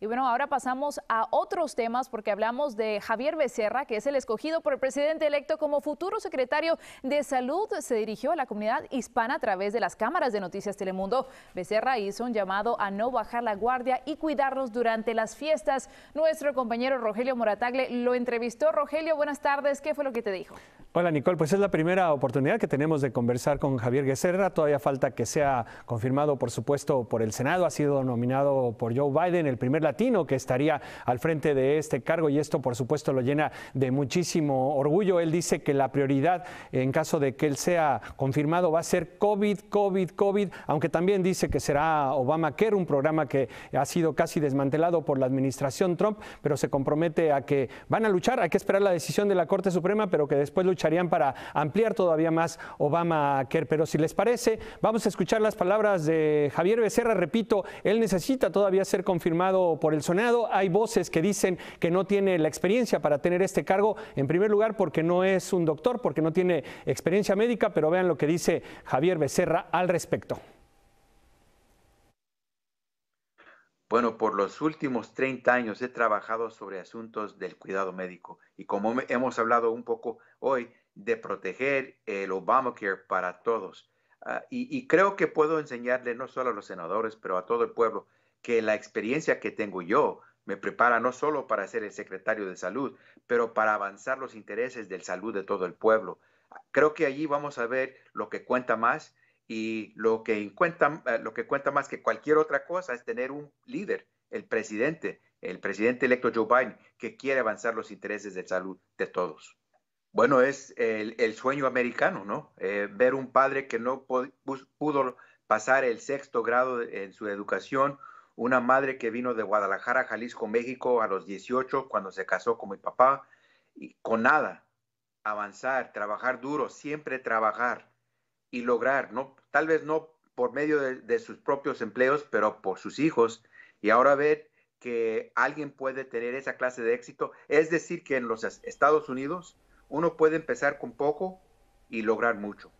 Y bueno, ahora pasamos a otros temas porque hablamos de Javier Becerra, que es el escogido por el presidente electo como futuro secretario de Salud. Se dirigió a la comunidad hispana a través de las cámaras de Noticias Telemundo. Becerra hizo un llamado a no bajar la guardia y cuidarnos durante las fiestas. Nuestro compañero Rogelio Moratagle lo entrevistó. Rogelio, buenas tardes. ¿Qué fue lo que te dijo? Hola Nicole, pues es la primera oportunidad que tenemos de conversar con Javier Guerra, Todavía falta que sea confirmado, por supuesto, por el Senado. Ha sido nominado por Joe Biden, el primer latino que estaría al frente de este cargo y esto, por supuesto, lo llena de muchísimo orgullo. Él dice que la prioridad, en caso de que él sea confirmado, va a ser COVID, COVID, COVID, aunque también dice que será Obamacare, un programa que ha sido casi desmantelado por la administración Trump, pero se compromete a que van a luchar, hay que esperar la decisión de la Corte Suprema, pero que después lucha para ampliar todavía más Obama quer Pero si les parece, vamos a escuchar las palabras de Javier Becerra. Repito, él necesita todavía ser confirmado por el Senado. Hay voces que dicen que no tiene la experiencia para tener este cargo, en primer lugar porque no es un doctor, porque no tiene experiencia médica, pero vean lo que dice Javier Becerra al respecto. Bueno, por los últimos 30 años he trabajado sobre asuntos del cuidado médico y como hemos hablado un poco hoy, de proteger eh, el Obamacare para todos. Ah, y, creo que puedo enseñarle no solo a los senadores, pero a todo el pueblo, que la experiencia que tengo yo me prepara no solo para ser el secretario de salud, pero para avanzar los intereses del salud de todo el pueblo. Ah, creo que allí vamos a ver lo que cuenta más y lo que cuenta, eh, lo que cuenta más que cualquier otra cosa es tener un líder, el presidente, el presidente electo Joe Biden, que quiere avanzar los intereses de salud de todos. Bueno, es el, sueño americano, ¿no? Eh, ver un padre que no pudo pasar el sexto grado en su educación, una madre que vino de Guadalajara, Jalisco, México a los 18 cuando se casó con mi papá, y con nada, avanzar, trabajar duro, siempre trabajar y lograr, ¿no? Tal vez no por medio de sus propios empleos, pero por sus hijos. Y ahora ver que alguien puede tener esa clase de éxito, es decir, que en los Estados Unidos uno puede empezar con poco y lograr mucho.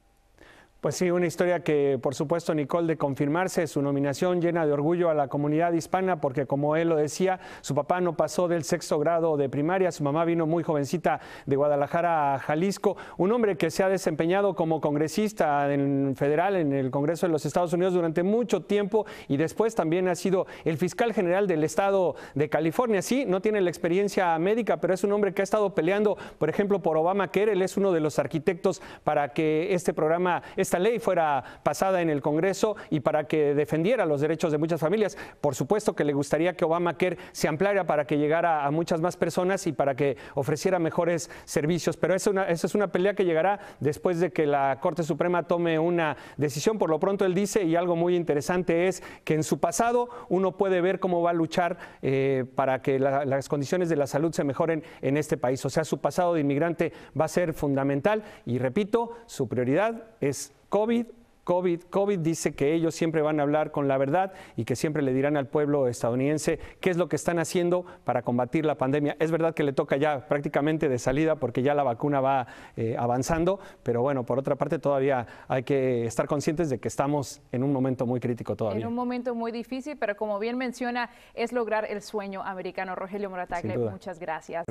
Pues sí, una historia que por supuesto Nicole de confirmarse, su nominación llena de orgullo a la comunidad hispana porque como él lo decía, su papá no pasó del sexto grado de primaria, su mamá vino muy jovencita de Guadalajara a Jalisco, un hombre que se ha desempeñado como congresista en federal en el Congreso de los Estados Unidos durante mucho tiempo y después también ha sido el fiscal general del estado de California. Sí, no tiene la experiencia médica, pero es un hombre que ha estado peleando, por ejemplo, por Obama Kerr, él es uno de los arquitectos para que este programa ley fuera pasada en el Congreso y para que defendiera los derechos de muchas familias. Por supuesto que le gustaría que Obamacare se ampliara para que llegara a muchas más personas y para que ofreciera mejores servicios, pero esa, una, es una pelea que llegará después de que la Corte Suprema tome una decisión. Por lo pronto él dice, y algo muy interesante es que en su pasado uno puede ver cómo va a luchar eh, para que las condiciones de la salud se mejoren en este país. O sea, su pasado de inmigrante va a ser fundamental y repito, su prioridad es COVID, COVID, COVID, dice que ellos siempre van a hablar con la verdad y que siempre le dirán al pueblo estadounidense qué es lo que están haciendo para combatir la pandemia. Es verdad que le toca ya prácticamente de salida porque ya la vacuna va eh, avanzando, pero bueno, por otra parte todavía hay que estar conscientes de que estamos en un momento muy crítico todavía. En un momento muy difícil, pero como bien menciona, es lograr el sueño americano. Rogelio Moratagle, muchas Gracias.